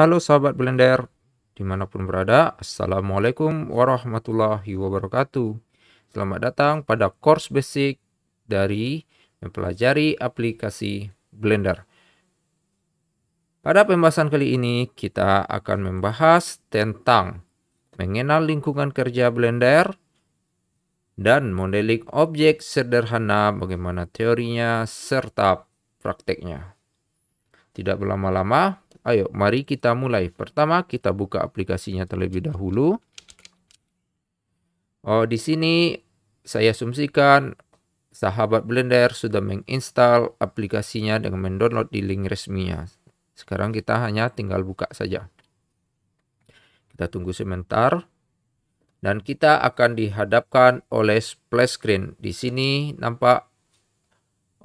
Halo sahabat Blender, dimanapun berada, Assalamualaikum warahmatullahi wabarakatuh. Selamat datang pada course basic dari mempelajari aplikasi Blender. Pada pembahasan kali ini, kita akan membahas tentang mengenal lingkungan kerja Blender dan modeling objek sederhana bagaimana teorinya serta prakteknya. Tidak berlama-lama, Ayo, mari kita mulai. Pertama, kita buka aplikasinya terlebih dahulu. Oh, di sini saya asumsikan sahabat Blender sudah menginstal aplikasinya dengan mendownload di link resminya. Sekarang kita hanya tinggal buka saja. Kita tunggu sebentar. Dan kita akan dihadapkan oleh splash screen. Di sini nampak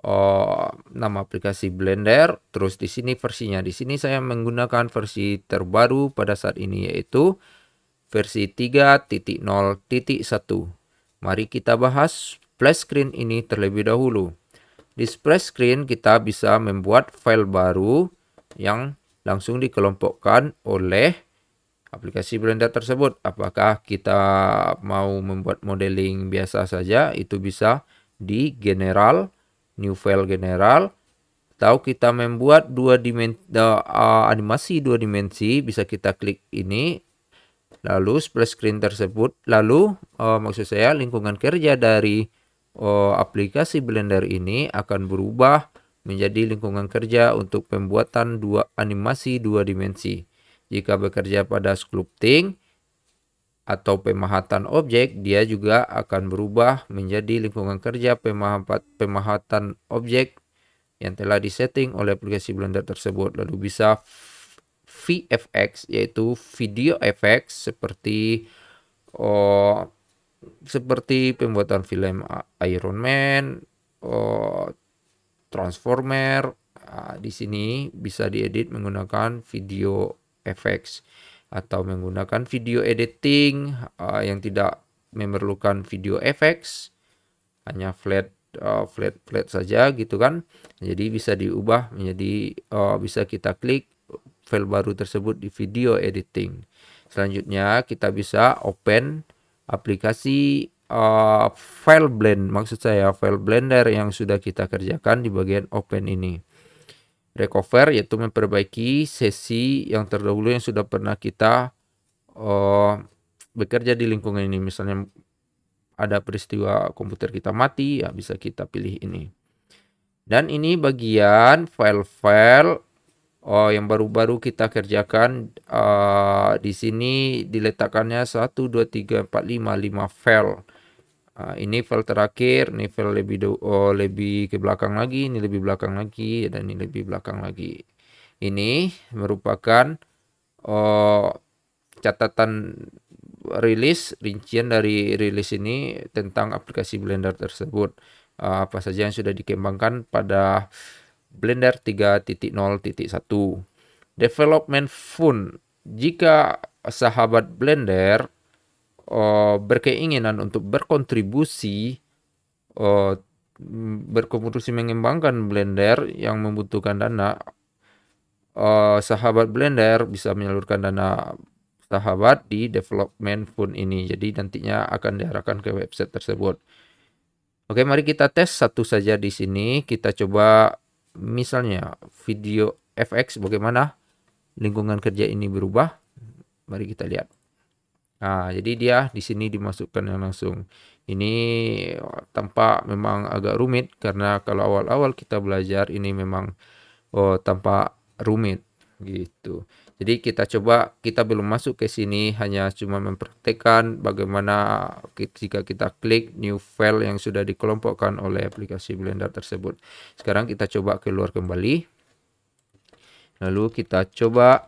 uh, nama aplikasi Blender. Terus di sini versinya. Di sini saya menggunakan versi terbaru pada saat ini yaitu versi 3.0.1. Mari kita bahas splash screen ini terlebih dahulu. Di splash screen kita bisa membuat file baru yang langsung dikelompokkan oleh aplikasi Blender tersebut. Apakah kita mau membuat modeling biasa saja itu bisa di general new file general atau kita membuat dua dimensi uh, animasi dua dimensi bisa kita klik ini lalu splash screen tersebut lalu uh, maksud saya lingkungan kerja dari uh, aplikasi Blender ini akan berubah menjadi lingkungan kerja untuk pembuatan dua animasi dua dimensi jika bekerja pada sculpting atau pemahatan objek, dia juga akan berubah menjadi lingkungan kerja pemahatan objek yang telah disetting oleh aplikasi Blender tersebut. Lalu bisa VFX yaitu video effects seperti oh, seperti pembuatan film uh, Iron Man, oh, Transformer. Nah, di sini bisa diedit menggunakan video effects atau menggunakan video editing uh, yang tidak memerlukan video effects hanya flat uh, flat flat saja gitu kan jadi bisa diubah menjadi uh, bisa kita klik file baru tersebut di video editing selanjutnya kita bisa open aplikasi uh, file blend maksud saya file blender yang sudah kita kerjakan di bagian open ini recover yaitu memperbaiki sesi yang terdahulu yang sudah pernah kita uh, bekerja di lingkungan ini misalnya ada peristiwa komputer kita mati ya bisa kita pilih ini dan ini bagian file-file uh, yang baru-baru kita kerjakan uh, di sini diletakkannya 1 2 3 4 5 5 file uh, ini file terakhir, ini file lebih do, oh, lebih ke belakang lagi, ini lebih belakang lagi dan ini lebih belakang lagi. Ini merupakan oh, catatan rilis rincian dari rilis ini tentang aplikasi Blender tersebut. Uh, apa saja yang sudah dikembangkan pada Blender 3.0.1. Development Fund. Jika sahabat Blender uh, berkeinginan untuk berkontribusi uh, berkontribusi mengembangkan Blender yang membutuhkan dana uh, sahabat Blender bisa menyalurkan dana sahabat di development fund ini jadi nantinya akan diarahkan ke website tersebut Oke mari kita tes satu saja di sini kita coba misalnya video FX bagaimana lingkungan kerja ini berubah mari kita lihat Nah, jadi dia di sini yang langsung. Ini eh, tampak memang agak rumit karena kalau awal-awal kita belajar ini memang oh, tampak rumit gitu. Jadi kita coba kita belum masuk ke sini hanya cuma mempraktekkan bagaimana jika kita klik new file yang sudah dikelompokkan oleh aplikasi Blender tersebut. Sekarang kita coba keluar kembali. Lalu kita coba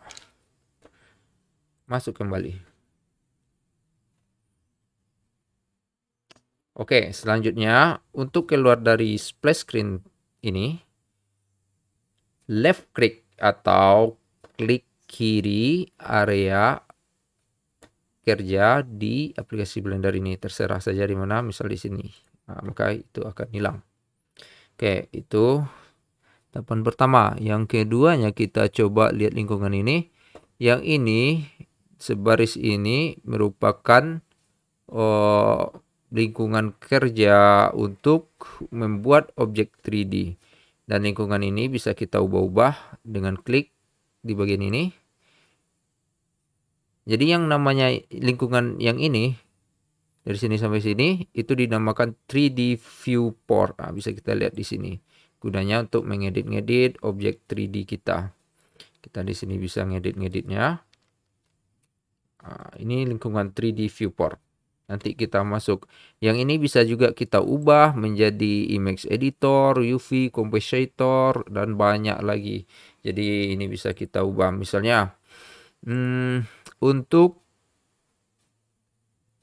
masuk kembali. Oke, selanjutnya untuk keluar dari splash screen ini, left click atau klik kiri area kerja di aplikasi Blender ini. Terserah saja di mana, misal di sini. Nah, maka itu akan hilang. Oke, itu tahapan pertama. Yang keduanya kita coba lihat lingkungan ini. Yang ini, sebaris ini merupakan... Oh, lingkungan kerja untuk membuat objek 3D. Dan lingkungan ini bisa kita ubah-ubah dengan klik di bagian ini. Jadi yang namanya lingkungan yang ini dari sini sampai sini itu dinamakan 3D viewport. Nah, bisa kita lihat di sini. Gunanya untuk mengedit-ngedit objek 3D kita. Kita di sini bisa ngedit-ngeditnya. Nah, ini lingkungan 3D viewport nanti kita masuk. Yang ini bisa juga kita ubah menjadi image editor, UV compensator dan banyak lagi. Jadi ini bisa kita ubah misalnya hmm, untuk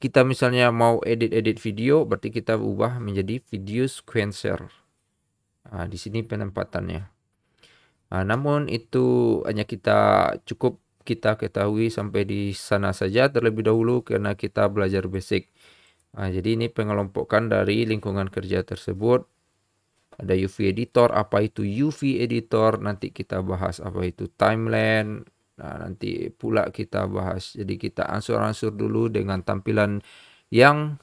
kita misalnya mau edit-edit video berarti kita ubah menjadi video sequencer. Nah, di sini penempatannya. Nah, namun itu hanya kita cukup kita ketahui sampai di sana saja terlebih dahulu karena kita belajar basic. Nah, jadi ini pengelompokan dari lingkungan kerja tersebut. Ada UV editor, apa itu UV editor, nanti kita bahas apa itu timeline. Nah, nanti pula kita bahas. Jadi kita ansur-ansur dulu dengan tampilan yang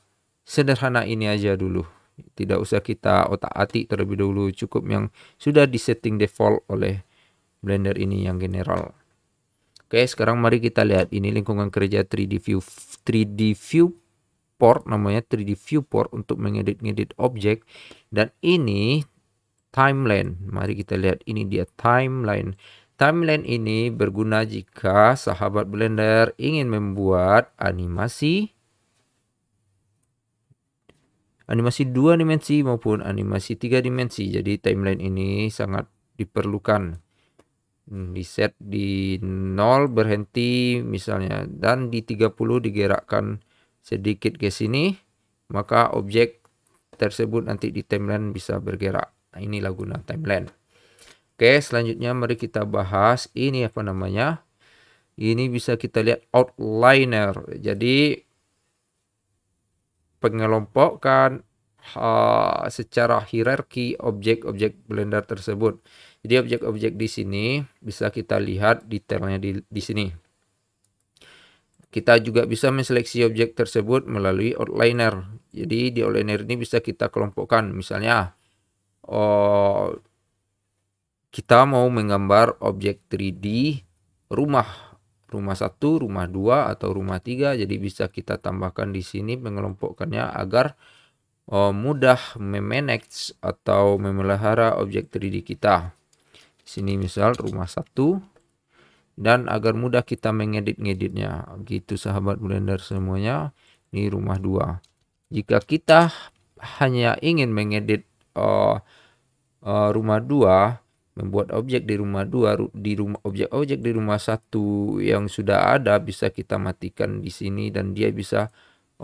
sederhana ini aja dulu. Tidak usah kita otak-atik terlebih dahulu, cukup yang sudah disetting default oleh Blender ini yang general. Oke, sekarang mari kita lihat ini lingkungan kerja 3D view 3D viewport namanya 3D viewport untuk mengedit-ngedit objek dan ini timeline. Mari kita lihat ini dia timeline. Timeline ini berguna jika sahabat Blender ingin membuat animasi animasi dua dimensi maupun animasi tiga dimensi. Jadi timeline ini sangat diperlukan. Hmm, di set di nol berhenti misalnya dan di 30 digerakkan sedikit ke sini maka objek tersebut nanti di timeline bisa bergerak. Nah, inilah guna timeline. Oke, selanjutnya mari kita bahas ini apa namanya? Ini bisa kita lihat outliner. Jadi pengelompokan uh, secara hierarki objek-objek Blender tersebut. Jadi objek-objek di sini bisa kita lihat detailnya di, di sini. Kita juga bisa menseleksi objek tersebut melalui outliner. Jadi di outliner ini bisa kita kelompokkan. Misalnya oh, kita mau menggambar objek 3D rumah. Rumah satu, rumah 2, atau rumah 3. Jadi bisa kita tambahkan di sini mengelompokkannya agar oh, mudah memanage atau memelihara objek 3D kita sini misal rumah satu dan agar mudah kita mengedit-ngeditnya gitu sahabat blender semuanya ini rumah dua jika kita hanya ingin mengedit uh, uh, rumah dua membuat objek di rumah dua di rumah objek-objek di rumah satu yang sudah ada bisa kita matikan di sini dan dia bisa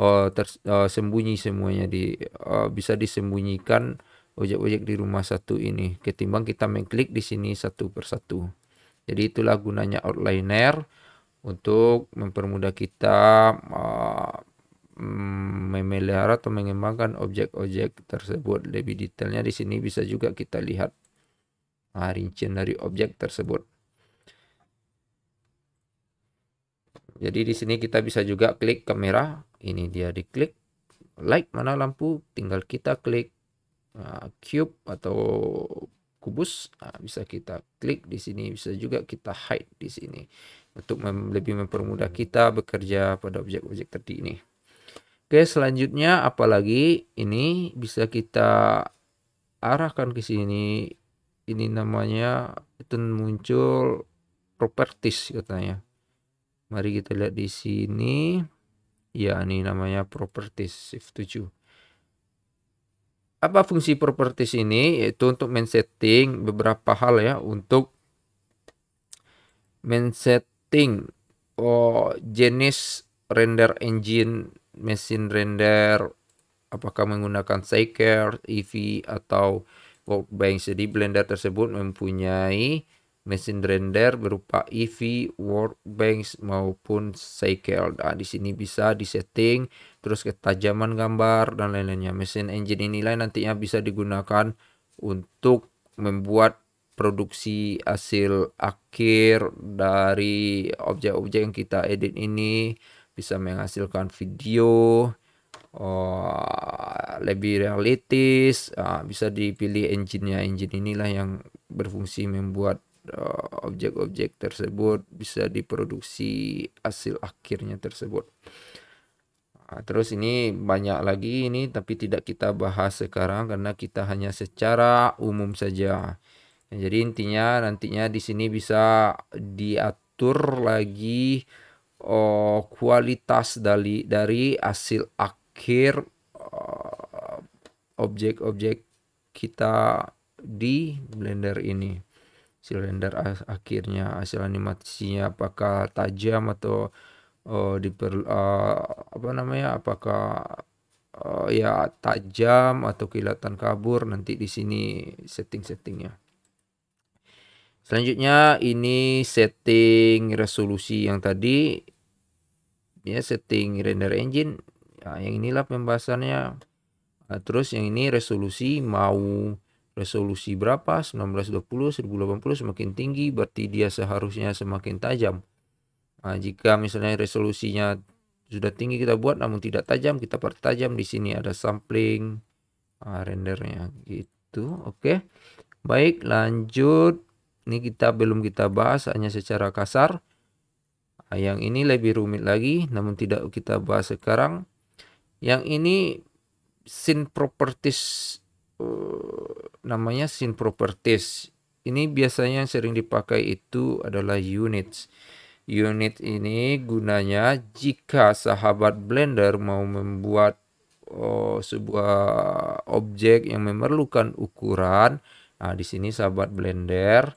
uh, eh, tersembunyi uh, semuanya di uh, bisa disembunyikan ojek-ojek di rumah satu ini ketimbang kita mengklik di sini satu persatu. Jadi itulah gunanya outliner untuk mempermudah kita uh, memelihara atau mengembangkan objek-objek tersebut. Lebih detailnya di sini bisa juga kita lihat uh, rincian dari objek tersebut. Jadi di sini kita bisa juga klik kamera. Ini dia diklik. Like mana lampu, tinggal kita klik Ah, cube atau kubus ah, bisa kita klik di sini bisa juga kita hide di sini untuk mem lebih mempermudah kita bekerja pada objek-objek tadi ini oke selanjutnya apalagi ini bisa kita arahkan ke sini ini namanya itu muncul properties katanya mari kita lihat di sini ya ini namanya properties shift 7 apa fungsi properties ini yaitu untuk men-setting beberapa hal ya untuk men-setting oh, jenis render engine mesin render apakah menggunakan cycle EV atau Workbench jadi Blender tersebut mempunyai mesin render berupa EV, Workbench maupun cycle Nah, di sini bisa disetting terus ketajaman gambar dan lain-lainnya. Mesin engine inilah nantinya bisa digunakan untuk membuat produksi hasil akhir dari objek-objek yang kita edit ini bisa menghasilkan video uh, lebih realistis uh, bisa dipilih engine-nya engine inilah yang berfungsi membuat eh, objek-objek uh, objek -objek tersebut bisa diproduksi hasil akhirnya tersebut. Ah, terus ini banyak lagi ini tapi tidak kita bahas sekarang karena kita hanya secara umum saja. Jadi intinya nantinya di sini bisa diatur lagi oh, kualitas dari dari hasil akhir oh, objek-objek oh, kita di Blender ini. Hasil render akhirnya, hasil animasinya apakah tajam atau uh, diper uh, apa namanya apakah uh, ya tajam atau kilatan kabur nanti di sini setting-settingnya. Selanjutnya ini setting resolusi yang tadi ya setting render engine. Nah, yang inilah pembahasannya. Nah, terus yang ini resolusi mau resolusi berapa? 1920 1080 semakin tinggi berarti dia seharusnya semakin tajam. Nah, jika misalnya resolusinya sudah tinggi kita buat namun tidak tajam, kita pertajam di sini ada sampling nah, rendernya gitu. Oke. Baik, lanjut. Ini kita belum kita bahas hanya secara kasar. Nah, yang ini lebih rumit lagi namun tidak kita bahas sekarang. Yang ini scene properties eh, namanya scene properties. Ini biasanya yang sering dipakai itu adalah units. Unit ini gunanya jika sahabat Blender mau membuat oh, sebuah objek yang memerlukan ukuran. Nah, di sini sahabat Blender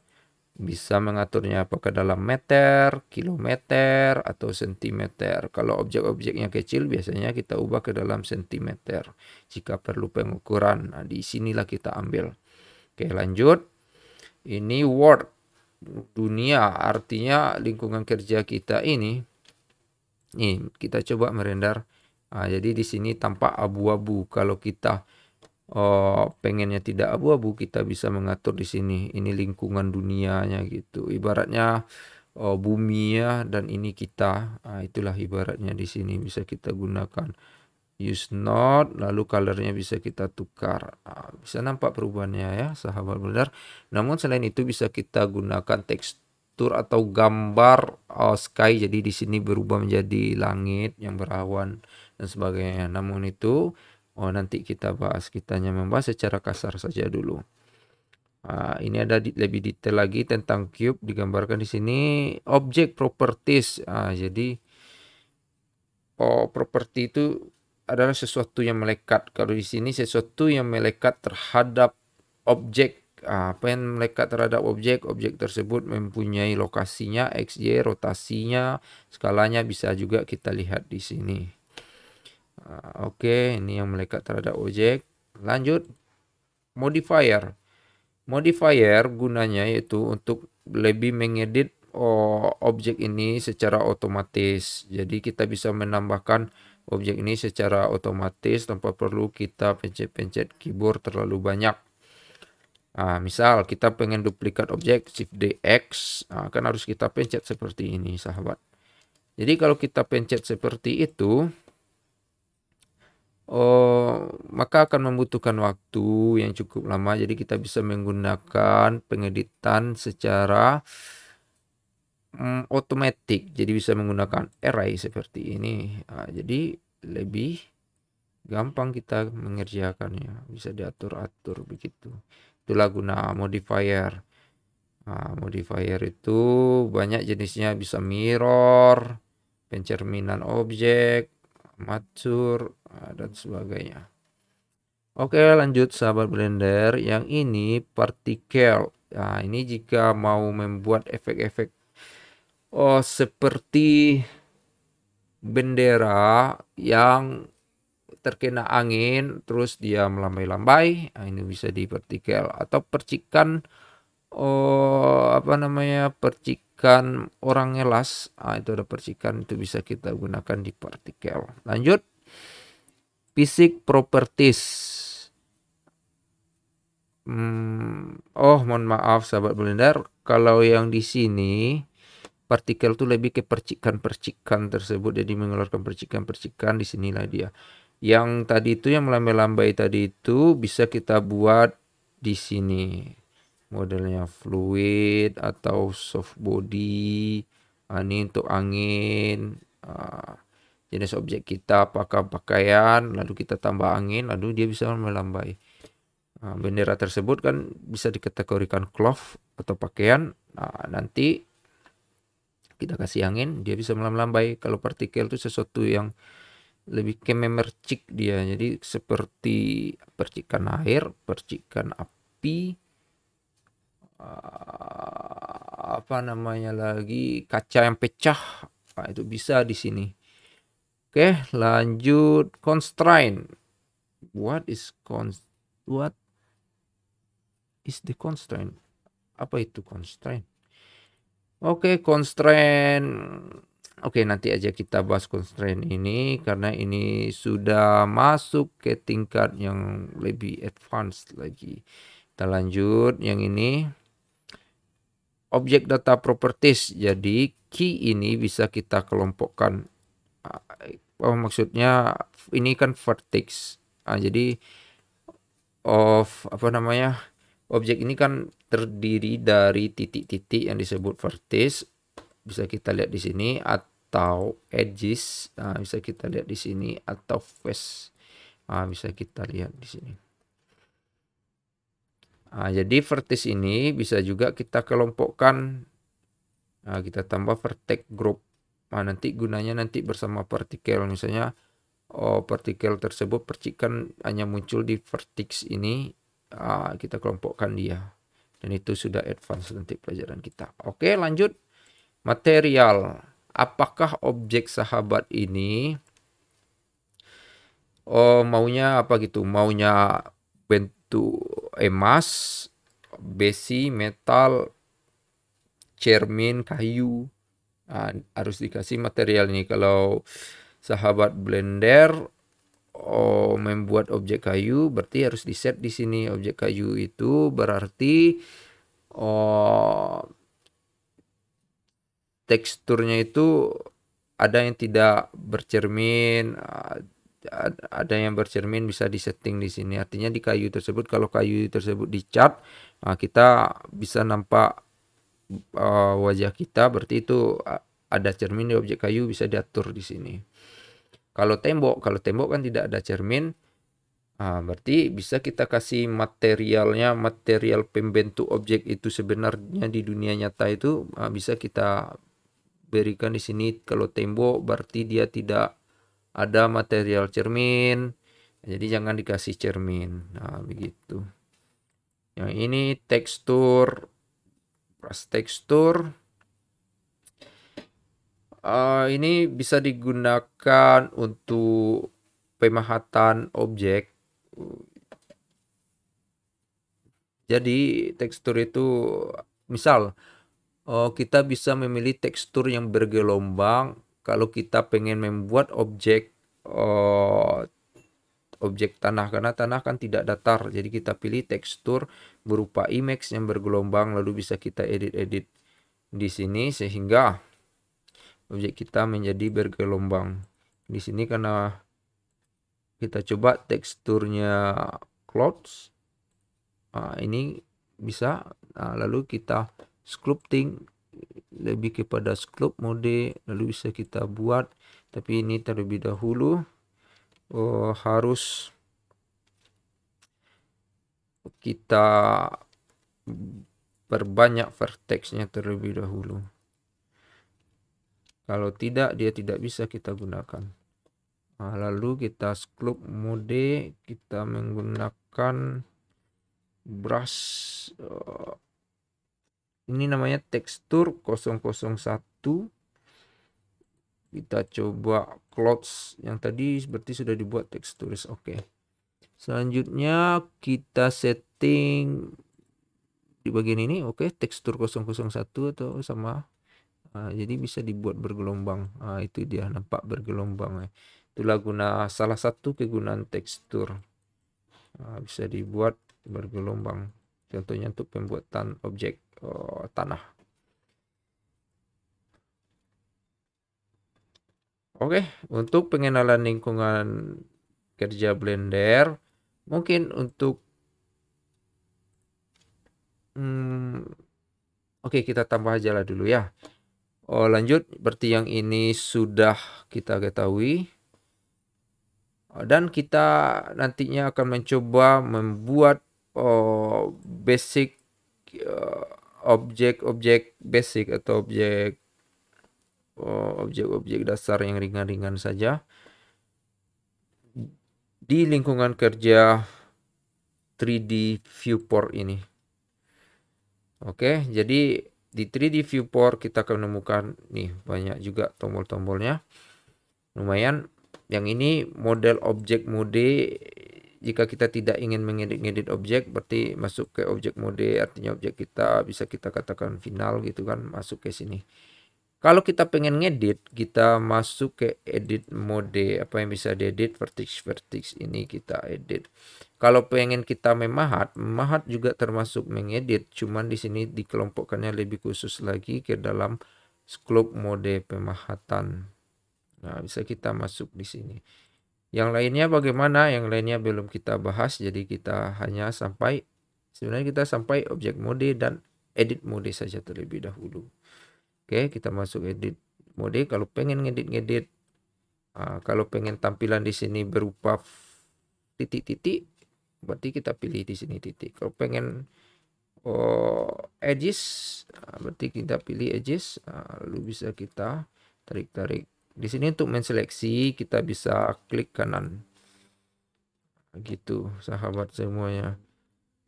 bisa mengaturnya apakah dalam meter, kilometer, atau sentimeter. Kalau objek-objeknya kecil biasanya kita ubah ke dalam sentimeter jika perlu pengukuran. Nah, di sinilah kita ambil. Oke, lanjut. Ini word dunia artinya lingkungan kerja kita ini nih kita coba merender nah, jadi di sini tampak abu-abu kalau kita oh, pengennya tidak abu-abu kita bisa mengatur di sini ini lingkungan dunianya gitu ibaratnya oh, bumi ya dan ini kita nah, itulah ibaratnya di sini bisa kita gunakan use not lalu colornya bisa kita tukar nah, bisa nampak perubahannya ya sahabat benar namun selain itu bisa kita gunakan tekstur atau gambar uh, sky jadi di sini berubah menjadi langit yang berawan dan sebagainya namun itu oh nanti kita bahas kita hanya membahas secara kasar saja dulu Nah, ini ada di, lebih detail lagi tentang cube digambarkan di sini object properties. Nah, jadi oh properti itu adalah sesuatu yang melekat. Kalau di sini sesuatu yang melekat terhadap objek. Ah, apa yang melekat terhadap objek, objek tersebut mempunyai lokasinya, x, y, rotasinya, skalanya bisa juga kita lihat di sini. Ah, oke, ini yang melekat terhadap objek. Lanjut, modifier. Modifier gunanya yaitu untuk lebih mengedit oh, objek ini secara otomatis. Jadi kita bisa menambahkan Objek ini secara otomatis tanpa perlu kita pencet-pencet keyboard terlalu banyak. Nah, misal kita pengen duplikat objek Shift DX, nah, kan harus kita pencet seperti ini sahabat. Jadi kalau kita pencet seperti itu, oh, maka akan membutuhkan waktu yang cukup lama. Jadi kita bisa menggunakan pengeditan secara mm, automatic jadi bisa menggunakan array seperti ini nah, jadi lebih gampang kita mengerjakannya bisa diatur-atur begitu itulah guna modifier nah, modifier itu banyak jenisnya bisa mirror pencerminan objek mature ah, dan sebagainya Oke lanjut sahabat blender yang ini partikel nah ini jika mau membuat efek-efek oh, seperti bendera yang terkena angin terus dia melambai-lambai nah, ini bisa di vertikal atau percikan oh apa namanya percikan orang elas. nah, itu ada percikan itu bisa kita gunakan di partikel lanjut fisik properties hmm, oh mohon maaf sahabat blender kalau yang di sini partikel itu lebih ke percikan-percikan tersebut jadi mengeluarkan percikan-percikan di sinilah dia yang tadi itu yang melambai-lambai tadi itu bisa kita buat di sini modelnya fluid atau soft body ah, ini untuk angin ah, jenis objek kita apakah pakaian lalu kita tambah angin lalu dia bisa melambai ah, bendera tersebut kan bisa dikategorikan cloth atau pakaian nah, nanti kita kasih angin dia bisa melambai kalau partikel itu sesuatu yang lebih ke memercik dia jadi seperti percikan air percikan api ah, apa namanya lagi kaca yang pecah nah, itu bisa di sini oke lanjut constraint what is const what is the constraint apa itu constraint Oke, okay, constraint. Oke, okay, nanti aja kita bahas constraint ini karena ini sudah masuk ke tingkat yang lebih advance lagi. Kita lanjut yang ini. Objek data properties. Jadi key ini bisa kita kelompokkan. Oh, maksudnya ini kan vertex. Ah, jadi of apa namanya? objek ini kan terdiri dari titik-titik yang disebut vertex bisa kita lihat di sini atau edges nah, bisa kita lihat di sini atau face nah, bisa kita lihat di sini nah, jadi vertex ini bisa juga kita kelompokkan nah, kita tambah vertex group nah, nanti gunanya nanti bersama partikel misalnya oh, partikel tersebut percikan hanya muncul di vertex ini uh, kita kelompokkan dia. Dan itu sudah advance nanti pelajaran kita. Oke lanjut. Material. Apakah objek sahabat ini oh, maunya apa gitu? Maunya bentuk emas, besi, metal, cermin, kayu. Nah, harus dikasih material ini. Kalau sahabat blender oh, membuat objek kayu berarti harus di set di sini objek kayu itu berarti oh, teksturnya itu ada yang tidak bercermin eh, ada yang bercermin bisa disetting di sini artinya di kayu tersebut kalau kayu tersebut dicat nah kita bisa nampak uh, wajah kita berarti itu eh, ada cermin di objek kayu bisa diatur di sini kalau tembok, kalau tembok kan tidak ada cermin, Nah, berarti bisa kita kasih materialnya, material pembentuk objek itu sebenarnya di dunia nyata itu ah, bisa kita berikan di sini. Kalau tembok berarti dia tidak ada material cermin. Jadi jangan dikasih cermin. Nah, begitu. Yang ini tekstur. Pas tekstur uh, ini bisa digunakan untuk pemahatan objek. Jadi tekstur itu misal uh, kita bisa memilih tekstur yang bergelombang kalau kita pengen membuat objek uh, objek tanah karena tanah kan tidak datar jadi kita pilih tekstur berupa image yang bergelombang lalu bisa kita edit-edit di sini sehingga objek kita menjadi bergelombang. Di sini karena kita coba teksturnya clouds, nah, ini bisa. Nah, lalu kita sculpting lebih kepada sculpt mode, lalu bisa kita buat. Tapi ini terlebih dahulu oh, harus kita perbanyak vertexnya terlebih dahulu. Kalau tidak, dia tidak bisa kita gunakan. Nah, lalu kita scrub mode, kita menggunakan brush. Eh, ini namanya tekstur 001. Kita coba clouds yang tadi seperti sudah dibuat teksturis. Oke. Selanjutnya kita setting di bagian ini. Oke, tekstur 001 atau sama Ah, jadi bisa dibuat bergelombang uh, itu dia nampak bergelombang eh. itulah guna salah satu kegunaan tekstur uh, bisa dibuat bergelombang contohnya untuk pembuatan objek uh, tanah Oke, okay, untuk pengenalan lingkungan kerja Blender, mungkin untuk hmm, Oke, okay, kita tambah aja lah dulu ya. Oh, lanjut, berarti yang ini sudah kita ketahui. Oh, dan kita nantinya akan mencoba membuat oh, basic objek-objek eh, uh, basic atau objek oh, objek-objek dasar yang ringan-ringan saja di lingkungan kerja 3D viewport ini. Oke, jadi di 3D viewport kita akan menemukan nih banyak juga tombol-tombolnya lumayan yang ini model objek mode jika kita tidak ingin mengedit-ngedit objek berarti masuk ke objek mode artinya objek kita bisa kita katakan final gitu kan masuk ke sini kalau kita pengen ngedit, kita masuk ke edit mode apa yang bisa diedit vertex vertex ini kita edit. Kalau pengen kita memahat, memahat juga termasuk mengedit, cuman di sini dikelompokkannya lebih khusus lagi ke dalam scope mode pemahatan. Nah, bisa kita masuk di sini. Yang lainnya bagaimana? Yang lainnya belum kita bahas, jadi kita hanya sampai sebenarnya kita sampai objek mode dan edit mode saja terlebih dahulu. Oke, kita masuk edit mode. Kalau pengen ngedit-ngedit, uh, kalau pengen tampilan di sini berupa titik-titik, berarti kita pilih di sini titik. Kalau pengen oh, edges, uh, berarti kita pilih edges. Uh, lalu bisa kita tarik-tarik. Di sini untuk menseleksi kita bisa klik kanan. Gitu, sahabat semuanya.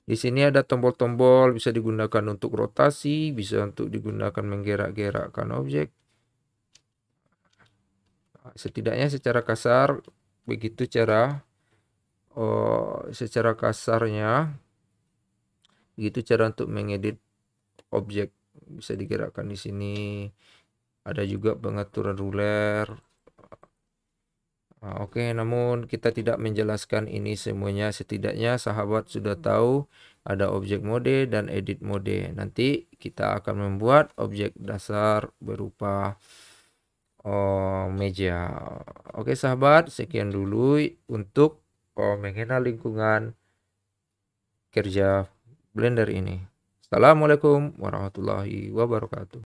Di sini ada tombol-tombol bisa digunakan untuk rotasi, bisa untuk digunakan menggerak-gerakkan objek. Setidaknya secara kasar begitu cara oh, secara kasarnya begitu cara untuk mengedit objek bisa digerakkan di sini. Ada juga pengaturan ruler, Nah, Oke, okay, namun kita tidak menjelaskan ini semuanya. Setidaknya sahabat sudah tahu ada objek mode dan edit mode. Nanti kita akan membuat objek dasar berupa oh, meja. Oke okay, sahabat, sekian dulu untuk oh, mengenal lingkungan kerja Blender ini. Assalamualaikum warahmatullahi wabarakatuh.